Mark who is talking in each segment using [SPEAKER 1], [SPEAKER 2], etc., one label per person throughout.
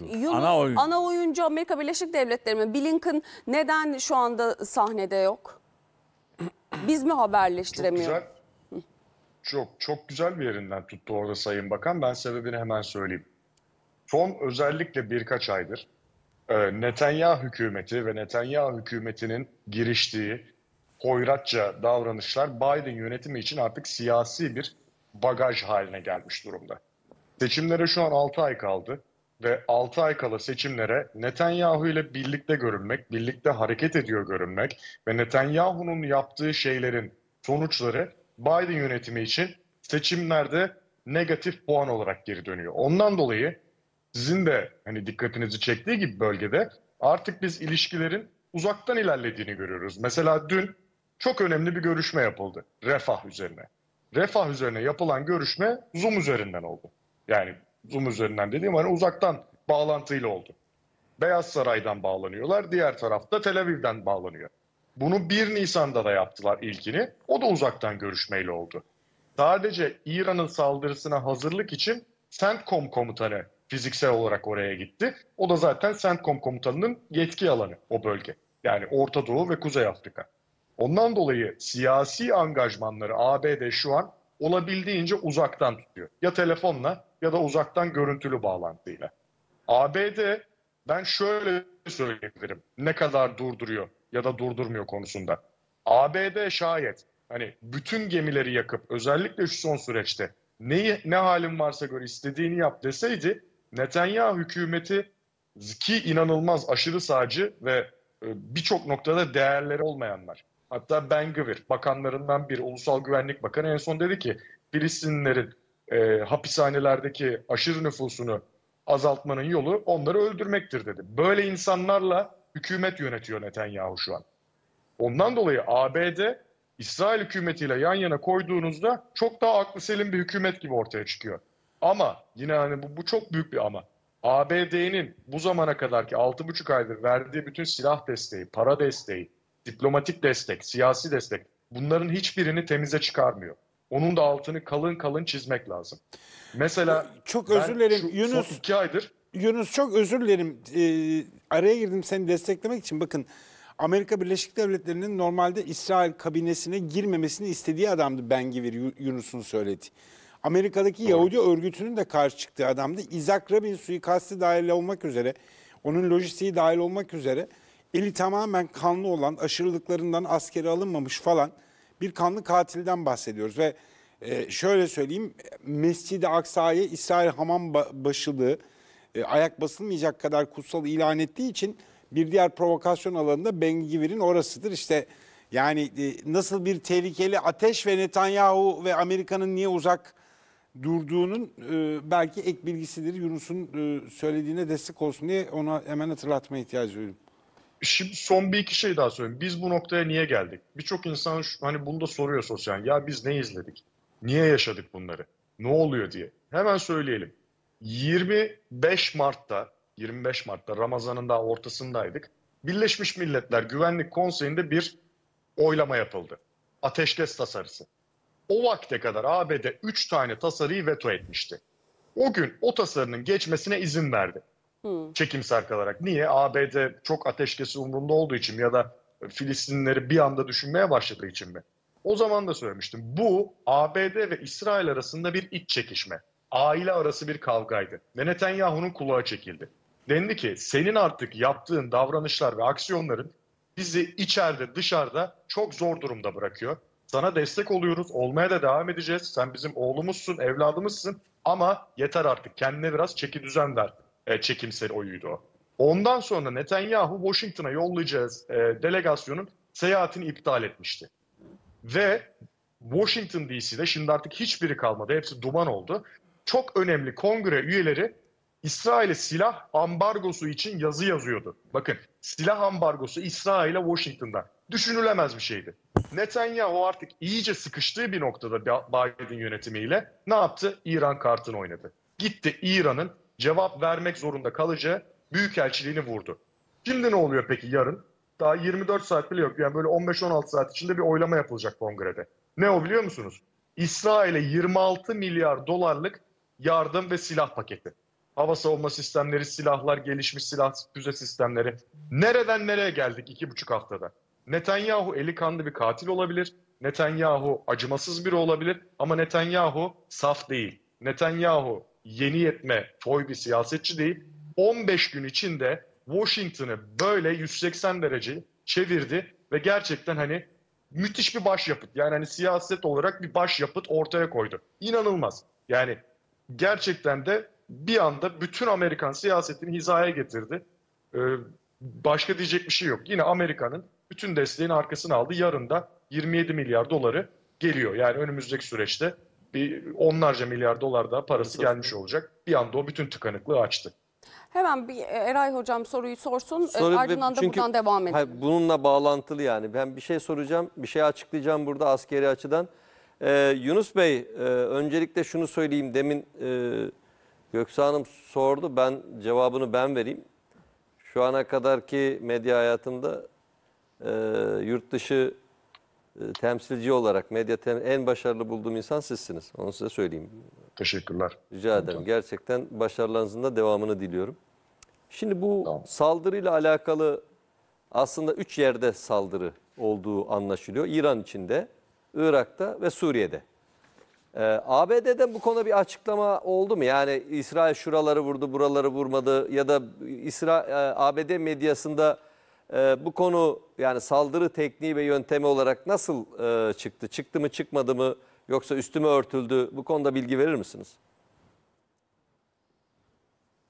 [SPEAKER 1] Yunus, ana, oyun. ana oyuncu Amerika Birleşik Devletleri mi? Blinken neden şu anda sahnede yok? Biz mi haberleştiremiyoruz? Çok güzel,
[SPEAKER 2] çok, çok güzel bir yerinden tuttu orada Sayın Bakan. Ben sebebini hemen söyleyeyim. Son özellikle birkaç aydır e, Netanyahu hükümeti ve Netanyahu hükümetinin giriştiği hoyratça davranışlar Biden yönetimi için artık siyasi bir bagaj haline gelmiş durumda. Seçimlere şu an 6 ay kaldı ve 6 ay kala seçimlere Netanyahu ile birlikte görünmek, birlikte hareket ediyor görünmek ve Netanyahu'nun yaptığı şeylerin sonuçları Biden yönetimi için seçimlerde negatif puan olarak geri dönüyor. Ondan dolayı sizin de hani dikkatinizi çektiği gibi bölgede artık biz ilişkilerin uzaktan ilerlediğini görüyoruz. Mesela dün çok önemli bir görüşme yapıldı refah üzerine. Refah üzerine yapılan görüşme Zoom üzerinden oldu. Yani Zoom üzerinden dediğim hani uzaktan bağlantıyla oldu. Beyaz Saray'dan bağlanıyorlar. Diğer tarafta Tel Aviv'den bağlanıyor. Bunu 1 Nisan'da da yaptılar ilkini. O da uzaktan görüşmeyle oldu. Sadece İran'ın saldırısına hazırlık için CENTCOM komutanı fiziksel olarak oraya gitti. O da zaten CENTCOM komutanının yetki alanı o bölge. Yani Orta Doğu ve Kuzey Afrika. Ondan dolayı siyasi angajmanları ABD şu an olabildiğince uzaktan tutuyor. Ya telefonla ya da uzaktan görüntülü bağlantıyla. ABD ben şöyle söyleyebilirim ne kadar durduruyor ya da durdurmuyor konusunda. ABD şayet hani bütün gemileri yakıp özellikle şu son süreçte neyi ne halin varsa gör istediğini yap deseydi Netanyahu hükümeti ki inanılmaz aşırı sağcı ve e, birçok noktada değerleri olmayanlar. Hatta Ben Gvir bakanlarından bir ulusal güvenlik bakanı en son dedi ki Filistinlilerin e, hapishanelerdeki aşırı nüfusunu azaltmanın yolu onları öldürmektir dedi. Böyle insanlarla hükümet yönetiyor Netanyahu şu an. Ondan dolayı ABD İsrail hükümetiyle yan yana koyduğunuzda çok daha aklı selim bir hükümet gibi ortaya çıkıyor. Ama yine hani bu, bu çok büyük bir ama. ABD'nin bu zamana kadar kadarki 6,5 aydır verdiği bütün silah desteği, para desteği, diplomatik destek, siyasi destek bunların hiçbirini temize çıkarmıyor. Onun da altını kalın
[SPEAKER 3] kalın çizmek lazım. Mesela çok özür dilerim Yunus. Son iki aydır. Yunus çok özür dilerim. Ee, araya girdim seni desteklemek için. Bakın Amerika Birleşik Devletleri'nin normalde İsrail kabinesine girmemesini istediği adamdı Ben Givir Yunus'un söyledi. Amerika'daki Doğru. Yahudi örgütünün de karşı çıktığı adamdı. Isaac Rabin suikasti dahil olmak üzere, onun lojistiği dahil olmak üzere eli tamamen kanlı olan, aşırılıklarından askeri alınmamış falan bir kanlı katilden bahsediyoruz ve e, şöyle söyleyeyim Mescid-i Aksa'yı İsrail hamam başılığı e, ayak basılmayacak kadar kutsal ilan ettiği için bir diğer provokasyon alanında Ben Givir'in orasıdır. İşte yani e, nasıl bir tehlikeli ateş ve Netanyahu ve Amerika'nın niye uzak durduğunun e, belki ek bilgisidir. Yunus'un e, söylediğine destek olsun diye ona hemen hatırlatma ihtiyacı duydum. Şimdi son bir iki şey daha söyleyeyim. Biz bu noktaya
[SPEAKER 2] niye geldik? Birçok insan şu, hani bunu da soruyor sosyal. Ya biz ne izledik? Niye yaşadık bunları? Ne oluyor diye. Hemen söyleyelim. 25 Mart'ta 25 Mart'ta Ramazan'ın daha ortasındaydık. Birleşmiş Milletler Güvenlik Konseyi'nde bir oylama yapıldı. Ateşkes tasarısı. O vakte kadar ABD 3 tane tasarıyı veto etmişti. O gün o tasarının geçmesine izin verdi. Hmm. Çekimsel kalarak. Niye? ABD çok ateşkesi umrunda olduğu için ya da Filistinleri bir anda düşünmeye başladığı için mi? O zaman da söylemiştim. Bu ABD ve İsrail arasında bir iç çekişme. Aile arası bir kavgaydı. Ve Netanyahu'nun kulağı çekildi. Dendi ki senin artık yaptığın davranışlar ve aksiyonların bizi içeride dışarıda çok zor durumda bırakıyor. Sana destek oluyoruz, olmaya da devam edeceğiz. Sen bizim oğlumuzsun, evladımızsın ama yeter artık kendine biraz çeki düzen ver. E, çekimsel oyuydu Ondan sonra Netanyahu Washington'a yollayacağız e, delegasyonun seyahatini iptal etmişti. Ve Washington DC'de şimdi artık hiçbiri kalmadı. Hepsi duman oldu. Çok önemli kongre üyeleri İsrail'e silah ambargosu için yazı yazıyordu. Bakın silah ambargosu İsrail'e Washington'da. Düşünülemez bir şeydi. Netanyahu artık iyice sıkıştığı bir noktada Biden yönetimiyle ne yaptı? İran kartını oynadı. Gitti İran'ın cevap vermek zorunda kalıcı Büyükelçiliğini vurdu. Şimdi ne oluyor peki yarın? Daha 24 saat bile yok. Yani böyle 15-16 saat içinde bir oylama yapılacak kongrede. Ne o biliyor musunuz? İsrail'e 26 milyar dolarlık yardım ve silah paketi. Hava savunma sistemleri, silahlar, gelişmiş silah, füze sistemleri. Nereden nereye geldik iki buçuk haftada? Netanyahu eli kanlı bir katil olabilir. Netanyahu acımasız biri olabilir ama Netanyahu saf değil. Netanyahu yeni yetme toy bir siyasetçi değil. 15 gün içinde Washington'ı böyle 180 derece çevirdi ve gerçekten hani müthiş bir başyapıt. Yani hani siyaset olarak bir başyapıt ortaya koydu. İnanılmaz. Yani gerçekten de bir anda bütün Amerikan siyasetini hizaya getirdi. Ee, başka diyecek bir şey yok. Yine Amerika'nın bütün desteğini arkasına aldı. Yarın da 27 milyar doları geliyor. Yani önümüzdeki süreçte bir onlarca milyar dolar daha parası gelmiş olacak. Bir anda o bütün tıkanıklığı açtı.
[SPEAKER 1] Hemen bir Eray hocam soruyu sorsun ee, Soru, ardından da çünkü, buradan devam edelim.
[SPEAKER 2] bununla bağlantılı yani ben
[SPEAKER 4] bir şey soracağım bir şey açıklayacağım burada askeri açıdan. Ee, Yunus Bey e, öncelikle şunu söyleyeyim demin e, Göksu Hanım sordu ben cevabını ben vereyim. Şu ana kadarki medya hayatımda e, yurt dışı e, temsilci olarak medya tem en başarılı bulduğum insan sizsiniz. Onu size söyleyeyim.
[SPEAKER 2] Teşekkürler.
[SPEAKER 4] Rica ederim. Tamam. Gerçekten başarılarınızın da devamını diliyorum. Şimdi bu tamam. saldırıyla alakalı aslında üç yerde saldırı olduğu anlaşılıyor. İran içinde, Irak'ta ve Suriye'de. Ee, ABD'den bu konuda bir açıklama oldu mu? Yani İsrail şuraları vurdu, buraları vurmadı ya da İsra e, ABD medyasında ee, bu konu yani saldırı tekniği ve yöntemi olarak nasıl e, çıktı? Çıktı mı çıkmadı mı yoksa üstüme örtüldü? Bu konuda bilgi verir misiniz?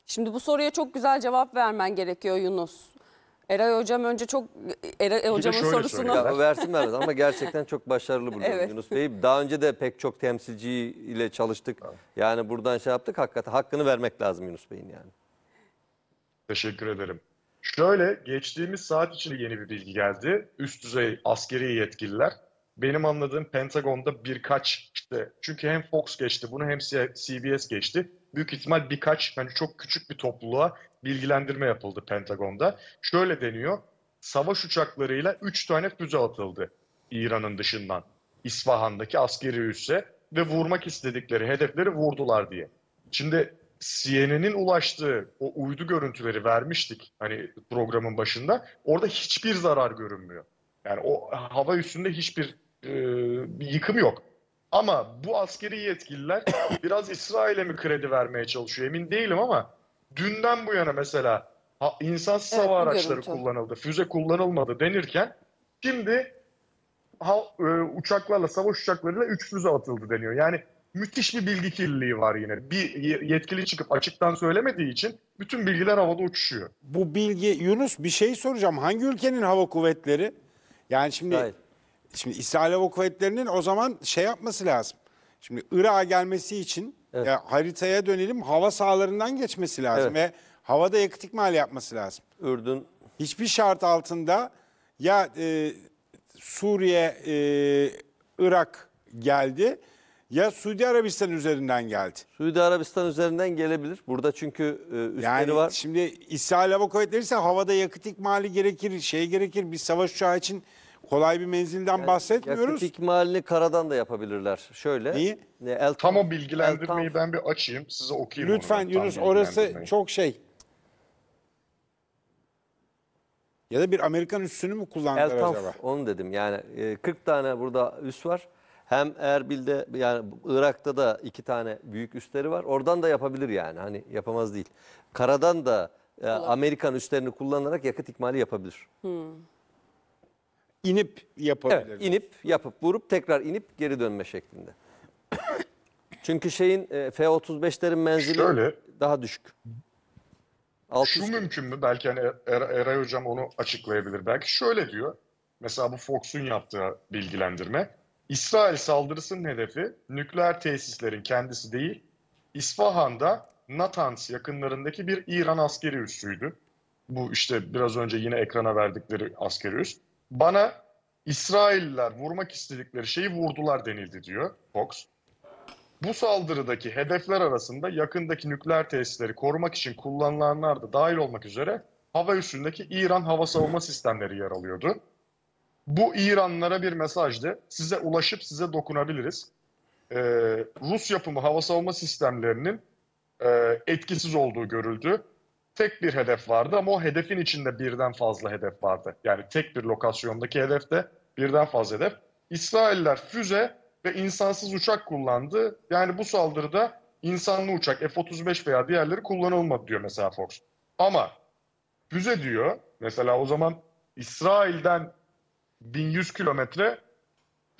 [SPEAKER 1] Şimdi bu soruya çok güzel cevap vermen gerekiyor Yunus. Eray hocam önce çok Eray hocamın şöyle sorusunu versin
[SPEAKER 4] versinler ama gerçekten çok başarılı buluyorum Evet. Yunus Bey. Daha önce de pek çok temsilciyle çalıştık. Yani buradan şey yaptık hakikaten hakkını vermek lazım Yunus Bey'in yani.
[SPEAKER 2] Teşekkür ederim. Şöyle geçtiğimiz saat içinde yeni bir bilgi geldi. Üst düzey askeri yetkililer benim anladığım Pentagon'da birkaç işte çünkü hem Fox geçti bunu hem CBS geçti. Büyük ihtimal birkaç hani çok küçük bir topluluğa bilgilendirme yapıldı Pentagon'da. Şöyle deniyor. Savaş uçaklarıyla 3 tane füze atıldı İran'ın dışından. İsfahan'daki askeri üsse ve vurmak istedikleri hedefleri vurdular diye. Şimdi CNN'in ulaştığı o uydu görüntüleri vermiştik hani programın başında. Orada hiçbir zarar görünmüyor. Yani o hava üstünde hiçbir e, yıkım yok. Ama bu askeri yetkililer biraz İsrail'e mi kredi vermeye çalışıyor emin değilim ama dünden bu yana mesela ha, insansız evet, hava araçları görüntü. kullanıldı, füze kullanılmadı denirken şimdi ha, e, uçaklarla, savaş uçaklarıyla üç füze atıldı deniyor. Yani müthiş bir bilgi kirliliği var yine. Bir yetkili çıkıp açıktan söylemediği için bütün bilgiler havada
[SPEAKER 3] uçuşuyor. Bu bilgi Yunus bir şey soracağım. Hangi ülkenin hava kuvvetleri? Yani şimdi Hayır. şimdi İsrail Hava Kuvvetleri'nin o zaman şey yapması lazım. Şimdi Irak'a gelmesi için evet. ya, haritaya dönelim hava sahalarından geçmesi lazım evet. ve havada yakıt ikmali yapması lazım. Ürdün. Hiçbir şart altında ya e, Suriye, e, Irak geldi ya Suudi Arabistan üzerinden geldi. Suudi Arabistan üzerinden gelebilir. Burada çünkü e, üstleri yani var. Şimdi İsrail Hava Kuvvetleri ise havada yakıt ikmali gerekir, şey gerekir. Bir savaş uçağı için kolay bir menzilden yani bahsetmiyoruz. Yakıt
[SPEAKER 4] ikmalini karadan da yapabilirler. Şöyle. Niye?
[SPEAKER 2] Elton, tam o bilgilendirmeyi ben bir açayım, size okuyayım. Lütfen onu. Yunus orası
[SPEAKER 3] çok şey. Ya da bir Amerikan üssünü mü kullandılar acaba? Onu dedim
[SPEAKER 4] yani 40 e, tane burada üs var. Hem Erbil'de yani Irak'ta da iki tane büyük üsleri var. Oradan da yapabilir yani. Hani yapamaz değil. Karadan da e, Amerikan üslerini kullanarak yakıt ikmali yapabilir. Hmm. İnip yapabilir. Evet, inip yapıp vurup tekrar inip geri dönme şeklinde. Çünkü şeyin e, F-35'lerin menzili Şöyle,
[SPEAKER 2] daha düşük. 600 Şu mümkün mü? Belki hani er-, er Eray Hocam onu açıklayabilir. Belki şöyle diyor. Mesela bu Fox'un yaptığı bilgilendirme. İsrail saldırısının hedefi nükleer tesislerin kendisi değil, İsfahan'da Natanz yakınlarındaki bir İran askeri üssüydü. Bu işte biraz önce yine ekrana verdikleri askeri üs. Bana İsrailler vurmak istedikleri şeyi vurdular denildi diyor Fox. Bu saldırıdaki hedefler arasında yakındaki nükleer tesisleri korumak için kullanılanlar da dahil olmak üzere hava üssündeki İran hava savunma sistemleri yer alıyordu. Bu İranlara bir mesajdı. Size ulaşıp size dokunabiliriz. Ee, Rus yapımı hava savunma sistemlerinin e, etkisiz olduğu görüldü. Tek bir hedef vardı ama o hedefin içinde birden fazla hedef vardı. Yani tek bir lokasyondaki hedefte birden fazla hedef. İsrailler füze ve insansız uçak kullandı. Yani bu saldırıda insanlı uçak F-35 veya diğerleri kullanılmadı diyor mesela Fox. Ama füze diyor mesela o zaman İsrail'den 1100 kilometre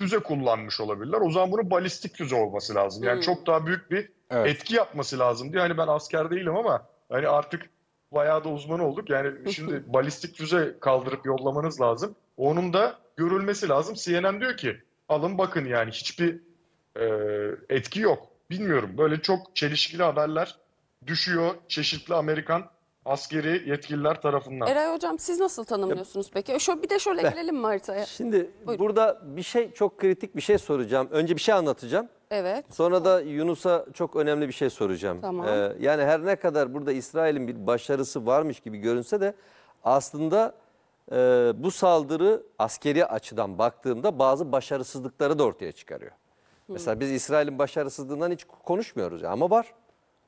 [SPEAKER 2] füze kullanmış olabilirler. O zaman bunun balistik füze olması lazım. Yani hmm. çok daha büyük bir evet. etki yapması lazım diye. Hani ben asker değilim ama hani artık bayağı da uzman olduk. Yani şimdi balistik füze kaldırıp yollamanız lazım. Onun da görülmesi lazım. CNN diyor ki alın bakın yani hiçbir e, etki yok. Bilmiyorum böyle çok çelişkili haberler düşüyor. Çeşitli Amerikan askeri yetkililer tarafından. Eray
[SPEAKER 1] Hocam siz nasıl tanımlıyorsunuz peki? E, Şu, bir de şöyle gelelim mi haritaya?
[SPEAKER 2] Şimdi
[SPEAKER 4] Buyurun. burada bir şey çok kritik bir şey soracağım. Önce bir şey anlatacağım. Evet. Sonra da Yunus'a çok önemli bir şey soracağım. Tamam. Ee, yani her ne kadar burada İsrail'in bir başarısı varmış gibi görünse de aslında e, bu saldırı askeri açıdan baktığımda bazı başarısızlıkları da ortaya çıkarıyor. Mesela hmm. biz İsrail'in başarısızlığından hiç konuşmuyoruz ya ama var.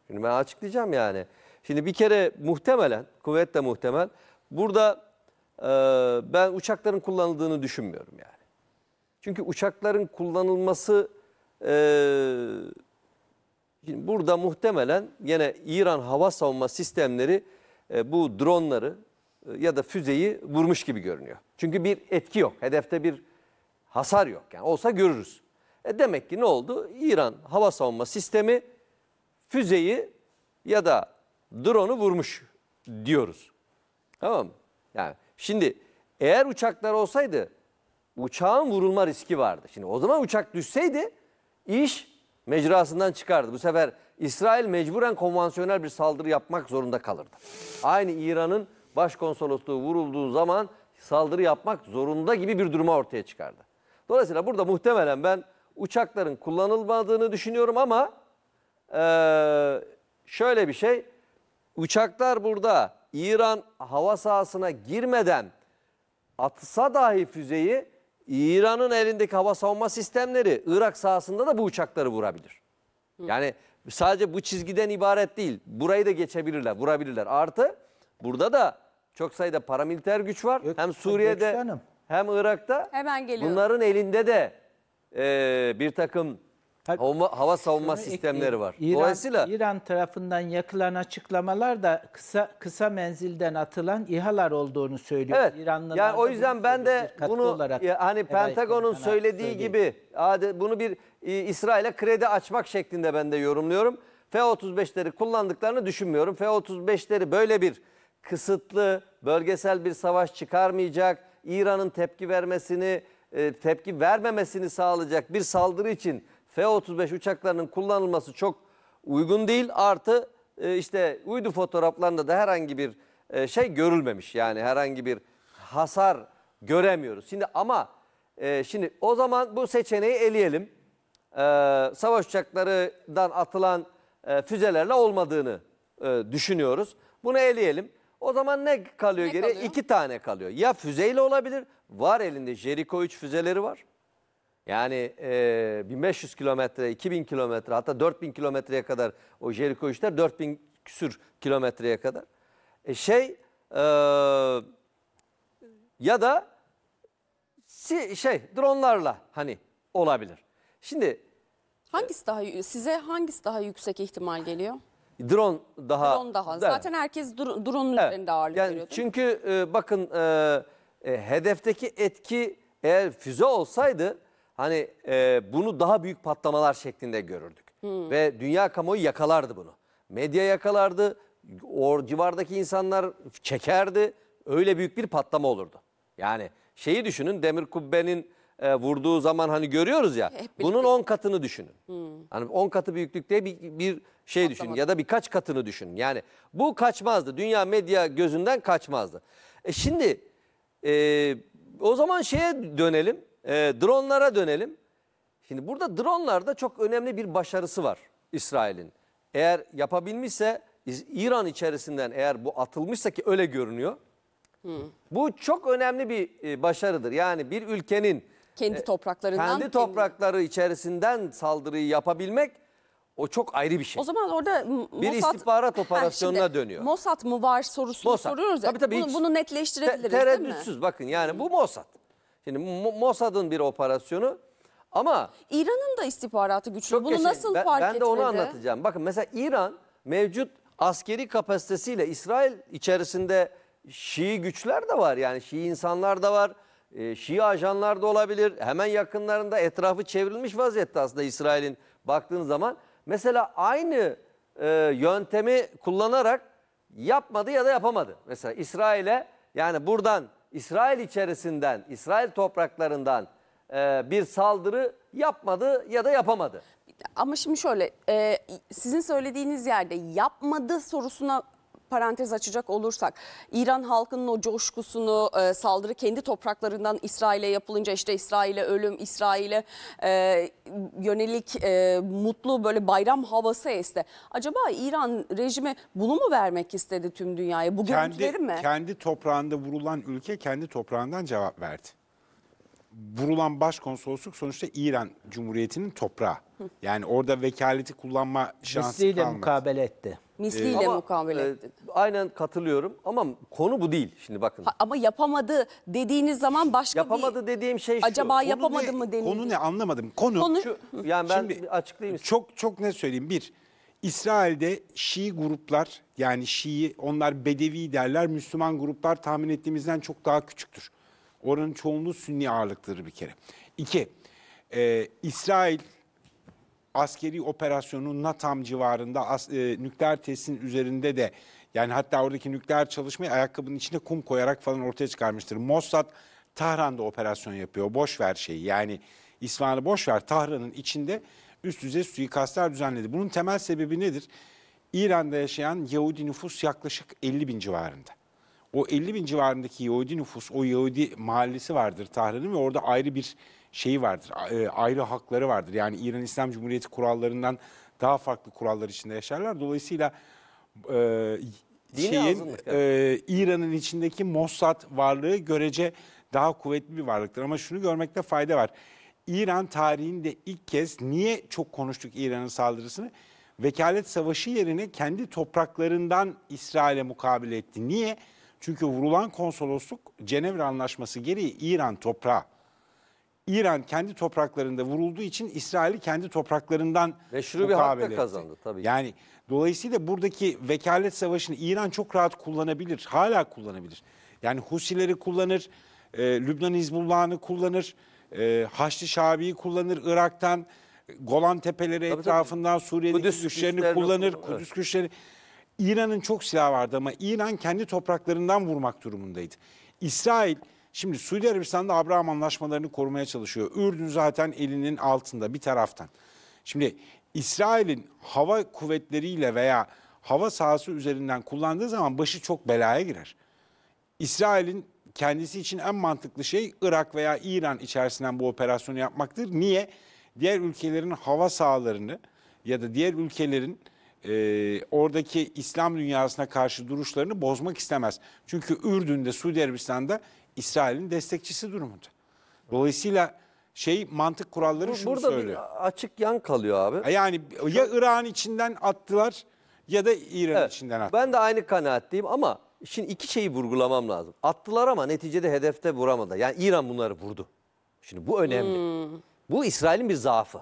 [SPEAKER 4] Şimdi ben açıklayacağım yani. Şimdi bir kere muhtemelen, kuvvetle muhtemel, burada e, ben uçakların kullanıldığını düşünmüyorum yani. Çünkü uçakların kullanılması e, şimdi burada muhtemelen yine İran hava savunma sistemleri e, bu dronları e, ya da füzeyi vurmuş gibi görünüyor. Çünkü bir etki yok, hedefte bir hasar yok. Yani olsa görürüz. E demek ki ne oldu? İran hava savunma sistemi füzeyi ya da drone'u vurmuş diyoruz. Tamam mı? Yani şimdi eğer uçaklar olsaydı uçağın vurulma riski vardı. Şimdi o zaman uçak düşseydi iş mecrasından çıkardı. Bu sefer İsrail mecburen konvansiyonel bir saldırı yapmak zorunda kalırdı. Aynı İran'ın başkonsolosluğu vurulduğu zaman saldırı yapmak zorunda gibi bir duruma ortaya çıkardı. Dolayısıyla burada muhtemelen ben uçakların kullanılmadığını düşünüyorum ama ee, şöyle bir şey Uçaklar burada İran hava sahasına girmeden atsa dahi füzeyi İran'ın elindeki hava savunma sistemleri Irak sahasında da bu uçakları vurabilir. Yani sadece bu çizgiden ibaret değil. Burayı da geçebilirler, vurabilirler. Artı burada da çok sayıda paramiliter güç var. Yok, hem Suriye'de hem Irak'ta.
[SPEAKER 1] Hemen geliyorum.
[SPEAKER 4] Bunların
[SPEAKER 5] elinde de
[SPEAKER 4] e, bir takım Hava, hava savunma Bunu sistemleri var. İran, Dolayısıyla
[SPEAKER 5] İran tarafından yakılan açıklamalar da kısa kısa menzilden atılan İHA'lar olduğunu söylüyor. Evet. İranlılar yani o yüzden ben de bunu olarak, ya, hani
[SPEAKER 4] Pentagon'un söylediği söyleyeyim. gibi bunu bir e, İsrail'e kredi açmak şeklinde ben de yorumluyorum. F-35'leri kullandıklarını düşünmüyorum. F-35'leri böyle bir kısıtlı bölgesel bir savaş çıkarmayacak, İran'ın tepki vermesini, e, tepki vermemesini sağlayacak bir saldırı için F-35 uçaklarının kullanılması çok uygun değil. Artı e, işte uydu fotoğraflarında da herhangi bir e, şey görülmemiş. Yani herhangi bir hasar göremiyoruz. Şimdi ama e, şimdi o zaman bu seçeneği eleyelim. E, savaş uçaklarından atılan e, füzelerle olmadığını e, düşünüyoruz. Bunu eleyelim. O zaman ne kalıyor ne geriye? Kalıyor? İki tane kalıyor. Ya füzeyle olabilir. Var elinde Jericho 3 füzeleri var. Yani e, 1500 kilometre, 2000 kilometre hatta 4000 kilometreye kadar o Jericho işler 4000 küsür kilometreye kadar. E, şey e, ya da si, şey dronlarla hani olabilir. Şimdi
[SPEAKER 1] hangisi daha size hangisi daha yüksek ihtimal geliyor?
[SPEAKER 4] Drone daha. Drone daha. Evet. Zaten
[SPEAKER 1] herkes dr drone'un evet. üzerinde ağırlık yani görüyor.
[SPEAKER 4] Çünkü e, bakın e, e, hedefteki etki eğer füze olsaydı hani e, bunu daha büyük patlamalar şeklinde görürdük. Hmm. Ve dünya kamuoyu yakalardı bunu. Medya yakalardı, o civardaki insanlar çekerdi. Öyle büyük bir patlama olurdu. Yani şeyi düşünün demir kubbenin e, vurduğu zaman hani görüyoruz ya. bunun 10 katını düşünün. Hmm. Hani 10 katı büyüklükte bir, bir şey Patlamadı. düşünün ya da birkaç katını düşünün. Yani bu kaçmazdı. Dünya medya gözünden kaçmazdı. E şimdi e, o zaman şeye dönelim. E, dronlara dönelim. Şimdi burada dronlarda çok önemli bir başarısı var İsrail'in. Eğer yapabilmişse İran içerisinden eğer bu atılmışsa ki öyle görünüyor. Hı. Bu çok önemli bir e, başarıdır. Yani bir ülkenin
[SPEAKER 1] kendi e, topraklarından kendi
[SPEAKER 4] toprakları içerisinden saldırıyı yapabilmek o çok ayrı bir şey. O
[SPEAKER 1] zaman orada bir Mossad, istihbarat
[SPEAKER 4] operasyonuna şimdi, dönüyor.
[SPEAKER 1] Mossad mı var sorusunu Mossad. soruyoruz ya. Tabii, tabii bunu, hiç, bunu netleştirebiliriz te, değil mi? Tereddütsüz
[SPEAKER 4] bakın yani bu Mossad. Şimdi Mossad'ın bir operasyonu ama...
[SPEAKER 1] İran'ın da istihbaratı güçlü. Çok Bunu nasıl ben, fark ben etmedi? Ben de onu anlatacağım.
[SPEAKER 4] Bakın mesela İran mevcut askeri kapasitesiyle İsrail içerisinde Şii güçler de var. Yani Şii insanlar da var. E, Şii ajanlar da olabilir. Hemen yakınlarında etrafı çevrilmiş vaziyette aslında İsrail'in baktığın zaman. Mesela aynı e, yöntemi kullanarak yapmadı ya da yapamadı. Mesela İsrail'e yani buradan İsrail içerisinden, İsrail topraklarından e, bir saldırı yapmadı ya da yapamadı.
[SPEAKER 1] Ama şimdi şöyle e, sizin söylediğiniz yerde yapmadı sorusuna parantez açacak olursak İran halkının o coşkusunu e, saldırı kendi topraklarından İsrail'e yapılınca işte İsrail'e ölüm İsrail'e e, yönelik e, mutlu böyle bayram havası esti. Acaba İran rejimi bunu mu vermek istedi tüm dünyaya? Bu görüntüleri
[SPEAKER 3] mi? Kendi toprağında vurulan ülke kendi toprağından cevap verdi. Vurulan başkonsolosluk sonuçta İran Cumhuriyeti'nin toprağı. Yani orada vekaleti kullanma şansı Misliyle kalmadı. mukabele etti. Misliyle ee, Ama,
[SPEAKER 4] mukavele e, aynen katılıyorum ama konu bu değil. Şimdi bakın. Ha,
[SPEAKER 1] ama yapamadı dediğiniz zaman başka bir... yapamadı dediğim şey şu. Acaba yapamadı ne- mı denildi? Konu
[SPEAKER 3] ne anlamadım. Konu, Konu- Şu- yani ben Şimdi- açıklayayım. Çok çok ne söyleyeyim. Bir, İsrail'de Şii gruplar yani Şii onlar Bedevi derler Müslüman gruplar tahmin ettiğimizden çok daha küçüktür. Oranın çoğunluğu Sünni ağırlıklıdır bir kere. İki, e, İsrail askeri operasyonu NATAM civarında as, e, nükleer tesisin üzerinde de yani hatta oradaki nükleer çalışmayı ayakkabının içine kum koyarak falan ortaya çıkarmıştır. Mossad Tahran'da operasyon yapıyor. Boş ver şeyi yani İsmail'i boş ver Tahran'ın içinde üst düzey suikastlar düzenledi. Bunun temel sebebi nedir? İran'da yaşayan Yahudi nüfus yaklaşık 50 bin civarında. O 50 bin civarındaki Yahudi nüfus, o Yahudi mahallesi vardır Tahran'ın ve orada ayrı bir şeyi vardır, e, ayrı hakları vardır. Yani İran İslam Cumhuriyeti kurallarından daha farklı kurallar içinde yaşarlar. Dolayısıyla e, şeyin e, İran'ın içindeki Mossad varlığı görece daha kuvvetli bir varlıktır. Ama şunu görmekte fayda var. İran tarihinde ilk kez niye çok konuştuk İran'ın saldırısını? Vekalet savaşı yerine kendi topraklarından İsrail'e mukabele etti. Niye? Çünkü vurulan konsolosluk Cenevre Anlaşması gereği İran toprağı. İran kendi topraklarında vurulduğu için İsrail'i kendi topraklarından Meşru bir hakla etti. kazandı tabii. Yani dolayısıyla buradaki vekalet savaşını İran çok rahat kullanabilir. Hala kullanabilir. Yani Husileri kullanır, e, Lübnan İzbullah'ını kullanır, e, Haçlı Şabi'yi kullanır Irak'tan, Golan Tepeleri Tabii, etrafından Suriye'deki Kudüs güçlerini güçlerini kullanır, Kudüs evet. güçleri. İran'ın çok silahı vardı ama İran kendi topraklarından vurmak durumundaydı. İsrail Şimdi Suudi Arabistan'da Abraham anlaşmalarını korumaya çalışıyor. Ürdün zaten elinin altında bir taraftan. Şimdi İsrail'in hava kuvvetleriyle veya hava sahası üzerinden kullandığı zaman başı çok belaya girer. İsrail'in kendisi için en mantıklı şey Irak veya İran içerisinden bu operasyonu yapmaktır. Niye? Diğer ülkelerin hava sahalarını ya da diğer ülkelerin e, oradaki İslam dünyasına karşı duruşlarını bozmak istemez. Çünkü Ürdün'de, Suudi Arabistan'da İsrail'in destekçisi durumunda. Dolayısıyla şey mantık kuralları Bu, şunu Burada söylüyor. Burada açık yan kalıyor abi. E yani ya İran içinden attılar ya da İran evet, içinden attılar. Ben de aynı kanaatteyim ama şimdi
[SPEAKER 4] iki şeyi vurgulamam lazım. Attılar ama neticede hedefte vuramadı. Yani İran bunları vurdu. Şimdi bu önemli. Hmm. Bu İsrail'in bir zaafı.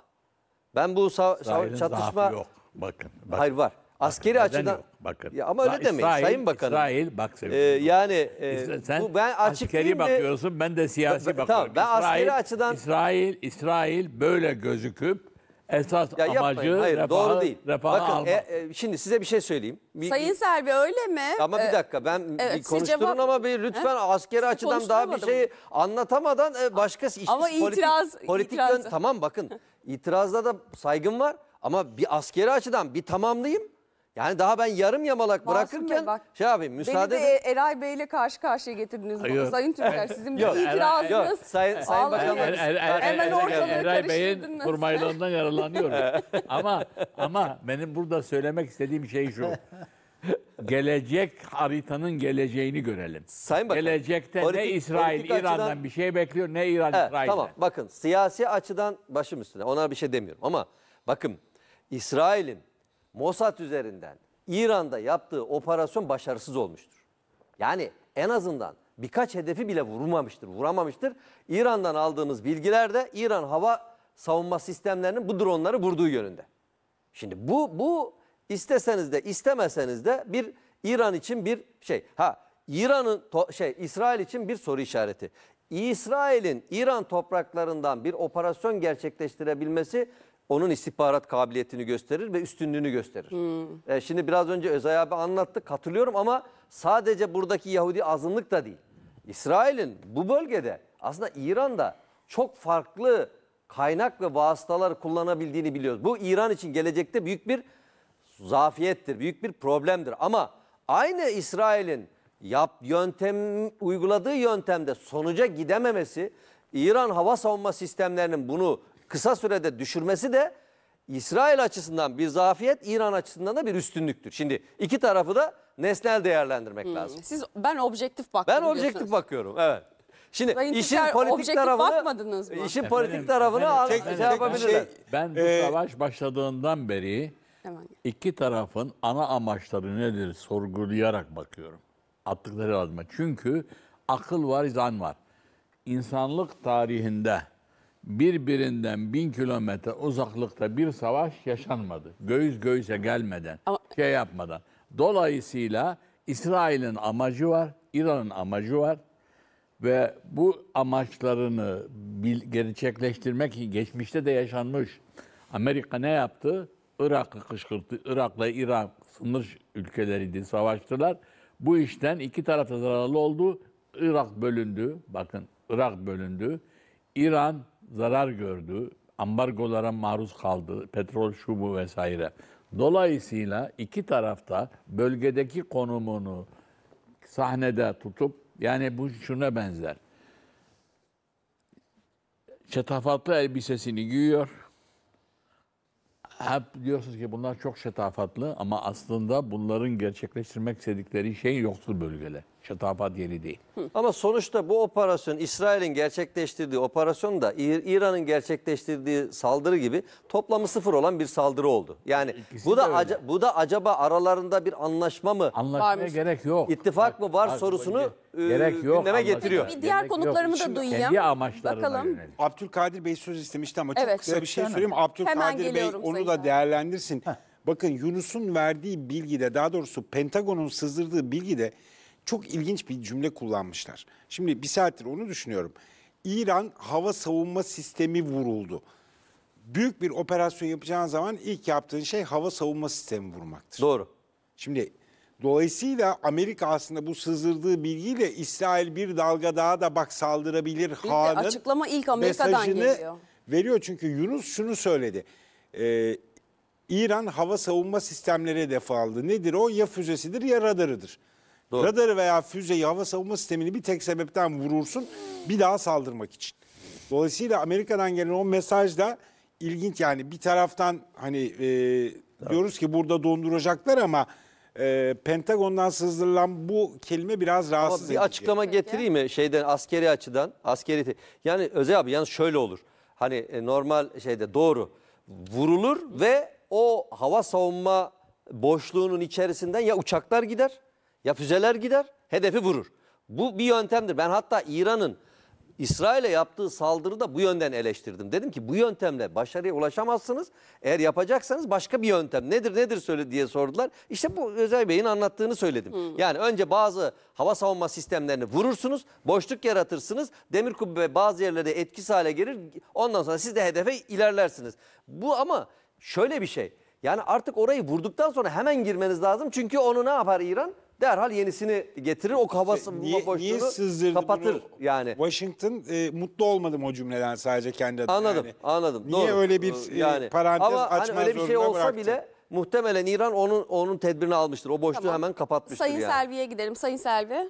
[SPEAKER 4] Ben bu sa- sa- çatışma... yok.
[SPEAKER 6] Bakın, bakın. Hayır var. Askeri Neden açıdan yok? bakın. Ya ama öyle demeyin Sayın Bakanım. İsrail bak ee, sevgili. yani e, sen bu ben açık. askeri açıklayayım bakıyorsun ben de siyasi Tamam, bakıyorum. ben askeri açıdan- İsrail İsrail böyle gözüküp esas Ya amacı Hayır, refahı, doğru değil. Bakın e, e, şimdi size bir şey söyleyeyim. Bir-
[SPEAKER 1] Sayın Selvi öyle mi?
[SPEAKER 6] Ama bir e, dakika ben evet,
[SPEAKER 1] bir konuşturun cevap- ama bir lütfen askeri açıdan daha bir konuşturamadım. şeyi
[SPEAKER 4] anlatamadan e, başka iş Ama itiraz- politik itirazı. yön- tamam bakın itirazda da saygım var ama bir askeri açıdan bir tamamlayayım. Yani daha ben yarım yamalak Masum bırakırken bak, şey abi müsaade Beni de edin.
[SPEAKER 1] Eray Bey'le karşı karşıya getirdiniz. Ay, yok. Sayın Türker sizin bir Yok, Eray-
[SPEAKER 6] itirazınız. Yok sayın, sayın Ağlayın. bakanım. Er- er- er- Hemen er- ortalığı Eray Bey'in karıştırdınız. kurmaylığından yararlanıyorum. ama ama benim burada söylemek istediğim şey şu. Gelecek haritanın geleceğini görelim. Sayın Bakan, Gelecekte ne İsrail İran'dan açıdan- bir şey bekliyor ne İran Evet, İsrail'den. tamam
[SPEAKER 4] bakın siyasi açıdan başım üstüne ona bir şey demiyorum ama bakın İsrail'in Mossad üzerinden İran'da yaptığı operasyon başarısız olmuştur. Yani en azından birkaç hedefi bile vurmamıştır, vuramamıştır. İran'dan aldığımız bilgiler de İran hava savunma sistemlerinin bu dronları vurduğu yönünde. Şimdi bu bu isteseniz de istemeseniz de bir İran için bir şey. Ha İran'ın şey İsrail için bir soru işareti. İsrail'in İran topraklarından bir operasyon gerçekleştirebilmesi onun istihbarat kabiliyetini gösterir ve üstünlüğünü gösterir. Hmm. E, şimdi biraz önce Özay abi anlattı katılıyorum ama sadece buradaki Yahudi azınlık da değil. İsrail'in bu bölgede aslında İran'da çok farklı kaynak ve vasıtalar kullanabildiğini biliyoruz. Bu İran için gelecekte büyük bir zafiyettir, büyük bir problemdir. Ama aynı İsrail'in yap yöntem uyguladığı yöntemde sonuca gidememesi İran hava savunma sistemlerinin bunu kısa sürede düşürmesi de İsrail açısından bir zafiyet, İran açısından da bir üstünlüktür. Şimdi iki tarafı da nesnel değerlendirmek hmm. lazım. Siz
[SPEAKER 1] ben objektif bakıyorum. Ben objektif
[SPEAKER 6] bakıyorum. Evet. Şimdi Sayın işin Tüker, politik tarafını
[SPEAKER 1] bakmadınız mı?
[SPEAKER 6] İşin politik tarafını efendim, şey ben bu ee, savaş başladığından beri iki tarafın ana amaçları nedir sorgulayarak bakıyorum. Attıkları adıma. Çünkü akıl var, zan var. İnsanlık tarihinde birbirinden bin kilometre uzaklıkta bir savaş yaşanmadı. Göğüs göğüse gelmeden, Ama... şey yapmadan. Dolayısıyla İsrail'in amacı var, İran'ın amacı var ve bu amaçlarını gerçekleştirmek geçmişte de yaşanmış. Amerika ne yaptı? Irak'ı kışkırttı. Irak'la İran sınır ülkeleriydi, savaştılar. Bu işten iki taraf zararlı oldu. Irak bölündü. Bakın Irak bölündü. İran zarar gördü, ambargolara maruz kaldı, petrol şubu vesaire. Dolayısıyla iki tarafta bölgedeki konumunu sahnede tutup yani bu şuna benzer. Şetafatlı elbisesini giyiyor. Hep diyorsunuz ki bunlar çok şetafatlı ama aslında bunların gerçekleştirmek istedikleri şey yoksul bölgeler şatafa diğeri değil.
[SPEAKER 4] Ama sonuçta bu operasyon İsrail'in gerçekleştirdiği operasyon da İran'ın gerçekleştirdiği saldırı gibi toplamı sıfır olan bir saldırı oldu. Yani İkisi bu da aca- bu da acaba aralarında bir anlaşma mı, Anlaşmaya Varmış. gerek yok. ittifak mı var sorusunu e, gerek yok. gündeme anlaşmaya getiriyor. Bir
[SPEAKER 3] diğer gerek yok. konuklarımı da duyayım. Kendi amaçlarına Bakalım. yönelik. Abdülkadir Bey söz istemişti ama Evet. çok kısa bir şey söyleyeyim. Abdülkadir Bey onu da değerlendirsin. Bakın Yunus'un verdiği bilgide daha doğrusu Pentagon'un sızdırdığı bilgide çok ilginç bir cümle kullanmışlar. Şimdi bir saattir onu düşünüyorum. İran hava savunma sistemi vuruldu. Büyük bir operasyon yapacağın zaman ilk yaptığın şey hava savunma sistemi vurmaktır. Doğru. Şimdi dolayısıyla Amerika aslında bu sızdırdığı bilgiyle İsrail bir dalga daha da bak saldırabilir hanın açıklama ilk Amerika'dan mesajını geliyor. veriyor. Çünkü Yunus şunu söyledi. Ee, İran hava savunma sistemleri hedef aldı. Nedir o? Ya füzesidir ya radarıdır. Doğru. Radarı veya füzeyi hava savunma sistemini bir tek sebepten vurursun bir daha saldırmak için. Dolayısıyla Amerika'dan gelen o mesaj da ilginç yani bir taraftan hani e, diyoruz ki burada donduracaklar ama e, Pentagon'dan sızdırılan bu kelime biraz rahatsız edici. Bir açıklama
[SPEAKER 4] getireyim mi şeyden askeri açıdan askeri yani Özel abi yalnız şöyle olur hani e, normal şeyde doğru vurulur ve o hava savunma boşluğunun içerisinden ya uçaklar gider ya füzeler gider, hedefi vurur. Bu bir yöntemdir. Ben hatta İran'ın İsrail'e yaptığı saldırıda bu yönden eleştirdim. Dedim ki bu yöntemle başarıya ulaşamazsınız. Eğer yapacaksanız başka bir yöntem nedir nedir söyle diye sordular. İşte bu Özel Bey'in anlattığını söyledim. Hı. Yani önce bazı hava savunma sistemlerini vurursunuz, boşluk yaratırsınız. Demir kubbe bazı yerlere etkisiz hale gelir. Ondan sonra siz de hedefe ilerlersiniz. Bu ama şöyle bir şey. Yani artık orayı vurduktan sonra hemen girmeniz lazım. Çünkü onu ne yapar İran? derhal yenisini getirir. O hava şey, niye, boşluğunu niye sızdırdı kapatır bunu?
[SPEAKER 3] yani. Washington e, mutlu olmadım o cümleden sadece kendi adına. Anladım, yani. anladım. Niye doğru. öyle bir ee, e, yani. parantez Ama hani öyle bir şey olsa bıraktı.
[SPEAKER 4] bile muhtemelen İran onun onun tedbirini almıştır. O boşluğu tamam. hemen kapatmıştır Sayın yani.
[SPEAKER 1] Selvi'ye gidelim. Sayın Selvi.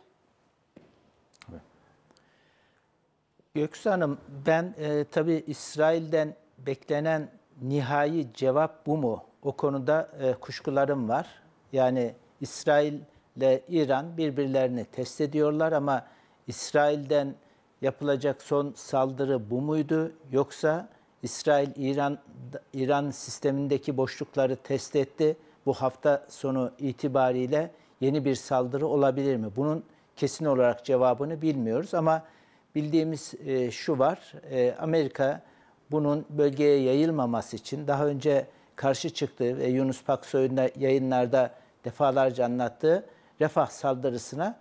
[SPEAKER 5] Göksu Hanım ben e, tabii İsrail'den beklenen nihai cevap bu mu? O konuda e, kuşkularım var. Yani İsrail ile İran birbirlerini test ediyorlar ama İsrail'den yapılacak son saldırı bu muydu yoksa İsrail İran İran sistemindeki boşlukları test etti. Bu hafta sonu itibariyle yeni bir saldırı olabilir mi? Bunun kesin olarak cevabını bilmiyoruz ama bildiğimiz e, şu var. E, Amerika bunun bölgeye yayılmaması için daha önce karşı çıktığı ve Yunus Paksoy'un yayınlarda defalarca anlattığı refah saldırısına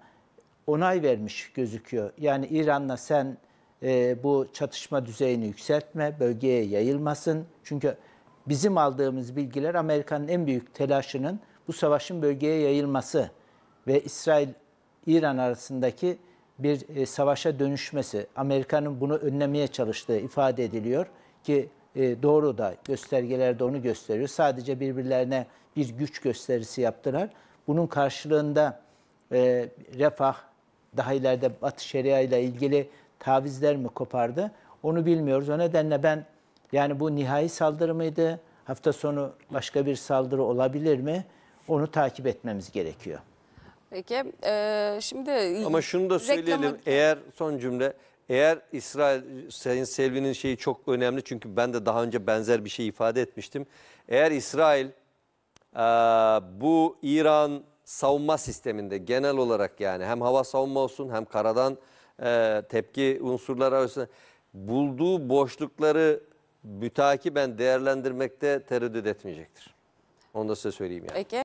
[SPEAKER 5] onay vermiş gözüküyor. Yani İran'la sen e, bu çatışma düzeyini yükseltme, bölgeye yayılmasın. Çünkü bizim aldığımız bilgiler Amerika'nın en büyük telaşının bu savaşın bölgeye yayılması ve İsrail-İran arasındaki bir e, savaşa dönüşmesi. Amerika'nın bunu önlemeye çalıştığı ifade ediliyor ki e, doğru da göstergeler de onu gösteriyor. Sadece birbirlerine bir güç gösterisi yaptılar. Bunun karşılığında e, refah daha ileride Batı Şeria ile ilgili tavizler mi kopardı? Onu bilmiyoruz. O nedenle ben yani bu nihai saldırı mıydı? Hafta sonu başka bir saldırı olabilir mi? Onu takip etmemiz gerekiyor.
[SPEAKER 1] Peki e, şimdi ama şunu da söyleyelim. Reklama...
[SPEAKER 4] Eğer son cümle eğer İsrail Sayın Selvi'nin şeyi çok önemli çünkü ben de daha önce benzer bir şey ifade etmiştim. Eğer İsrail ee, bu İran savunma sisteminde genel olarak yani hem hava savunma olsun hem karadan e, tepki unsurları arasında bulduğu boşlukları mütakiben değerlendirmekte tereddüt etmeyecektir. Onu da size söyleyeyim yani.
[SPEAKER 5] Peki.